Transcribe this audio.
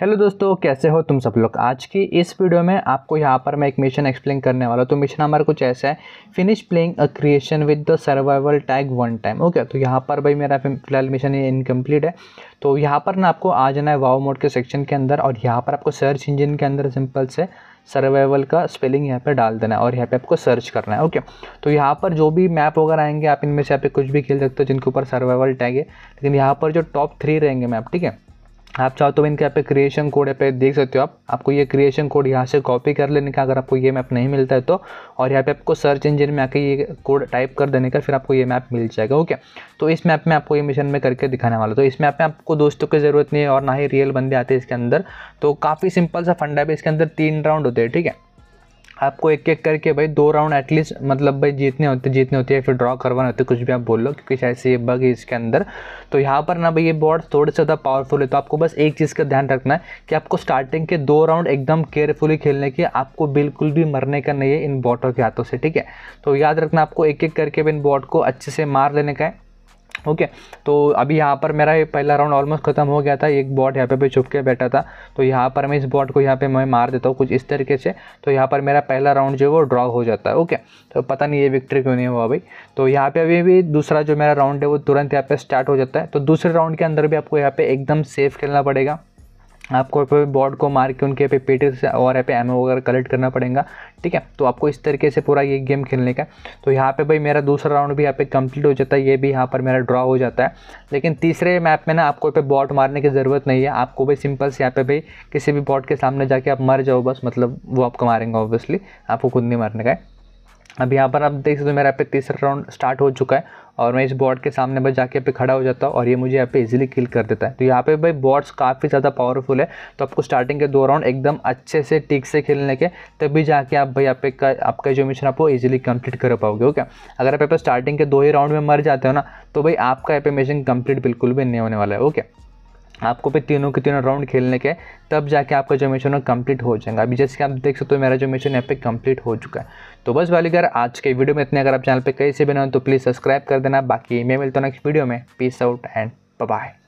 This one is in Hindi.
हेलो दोस्तों कैसे हो तुम सब लोग आज की इस वीडियो में आपको यहाँ पर मैं एक मिशन एक्सप्लेन करने वाला हूँ तो मिशन हमारा कुछ ऐसा है finish playing a creation with the survival tag one time okay तो यहाँ पर भाई मेरा फिलहाल मिशन ये इनकम्प्लीट है तो यहाँ पर ना आपको आ जाना है वाओ मोड के सेक्शन के अंदर और यहाँ पर आपको सर्च इंजिन के अंदर सिंपल से सर्वाइवल का स्पेलिंग यहाँ पर डाल देना है और यहाँ पर आपको सर्च करना है ओके तो यहाँ पर जो भी मैप वगैरह आएंगे आप इनमें से आप कुछ भी खेल सकते हो जिनके ऊपर सर्वाइवल टैग है लेकिन यहाँ पर जो टॉप थ्री रहेंगे मैप ठीक है आप चाहो तो इनके यहाँ पे क्रिएशन कोड पे देख सकते हो आप आपको ये क्रिएशन कोड यहाँ से कॉपी कर लेने का अगर आपको ये मैप नहीं मिलता है तो और यहाँ पे आपको सर्च इंजन में आके ये कोड टाइप कर देने का फिर आपको ये मैप मिल जाएगा ओके तो इस मैप में आपको ये मिशन में करके दिखाने वाला तो इस मैप में आपको दोस्तों की ज़रूरत नहीं है और ना ही रियल बंदे आते हैं इसके अंदर तो काफ़ी सिंपल सा फंडा है इसके अंदर तीन राउंड होते हैं ठीक है आपको एक एक करके भाई दो राउंड एटलीस्ट मतलब भाई जीतने होते जीतने होते हैं फिर ड्रॉ करवाने होते कुछ भी आप बोल लो क्योंकि शायद से ये बग है इसके अंदर तो यहाँ पर ना भाई ये बॉर्ड थोड़े से ज़्यादा पावरफुल है तो आपको बस एक चीज़ का ध्यान रखना है कि आपको स्टार्टिंग के दो राउंड एकदम केयरफुली खेलने की आपको बिल्कुल भी मरने का नहीं है इन बॉटों के हाथों से ठीक है तो याद रखना आपको एक एक करके भी इन बॉट को अच्छे से मार लेने का है ओके okay, तो अभी यहाँ पर मेरा पहला राउंड ऑलमोस्ट ख़त्म हो गया था एक बॉट यहाँ पे भी छुप के बैठा था तो यहाँ पर मैं इस बॉट को यहाँ पे मैं मार देता हूँ कुछ इस तरीके से तो यहाँ पर मेरा पहला राउंड जो है वो ड्रॉ हो जाता है ओके तो पता नहीं ये विक्ट्री क्यों नहीं हुआ भाई तो यहाँ पर अभी भी दूसरा जो मेरा राउंड है वो तुरंत यहाँ पर स्टार्ट हो जाता है तो दूसरे राउंड के अंदर भी आपको यहाँ पर एकदम सेफ खेलना पड़ेगा आपको फिर बॉर्ड को मार के उनके पे से और यहाँ पे एमओ वगैरह कलेक्ट करना पड़ेगा ठीक है तो आपको इस तरीके से पूरा ये गेम खेलने का तो यहाँ पे भाई मेरा दूसरा राउंड भी यहाँ पे कंप्लीट हो जाता है ये भी यहाँ पर मेरा ड्रॉ हो जाता है लेकिन तीसरे मैप में ना आपको पे बॉट मारने की ज़रूरत नहीं है आपको भाई सिंपल से यहाँ पे भाई किसी भी बॉट के सामने जाके आप मर जाओ बस मतलब वो आपको मारेंगे ऑब्वियसली आपको खुद नहीं मारने का है अब यहाँ पर आप देख सकते हो मेरा यहाँ पे तीसरा राउंड स्टार्ट हो चुका है और मैं इस बॉर्ड के सामने बस जाके पे खड़ा हो जाता हूँ और ये मुझे यहाँ पे इजीली किल कर देता है तो यहाँ पे भाई बॉर्ड्स काफ़ी ज़्यादा पावरफुल है तो आपको स्टार्टिंग के दो राउंड एकदम अच्छे से ठीक से खेलने के तभी जाके आप भाई यहाँ पे का, आपका जो मिशन आप वो ईजिली कम्प्लीट कर पाओगे ओके अगर आप यहाँ स्टार्टिंग के दो ही राउंड में मर जाते हो ना तो भाई आपका यहाँ पे मिशन कम्प्लीट बिल्कुल भी नहीं होने वाला है ओके आपको पे तीनों के तीनों राउंड खेलने के तब जाके आपका जो मिशन है कंप्लीट हो जाएगा अभी जैसे कि आप देख सकते हो मेरा जो मिशन यहाँ पे कंप्लीट हो चुका है तो बस वाली अगर आज के वीडियो में इतने अगर आप चैनल पे कहीं से बनाओ तो प्लीज़ सब्सक्राइब कर देना बाकी मैं मिलता हूँ नेक्स्ट वीडियो में पीस आउट एंड बाय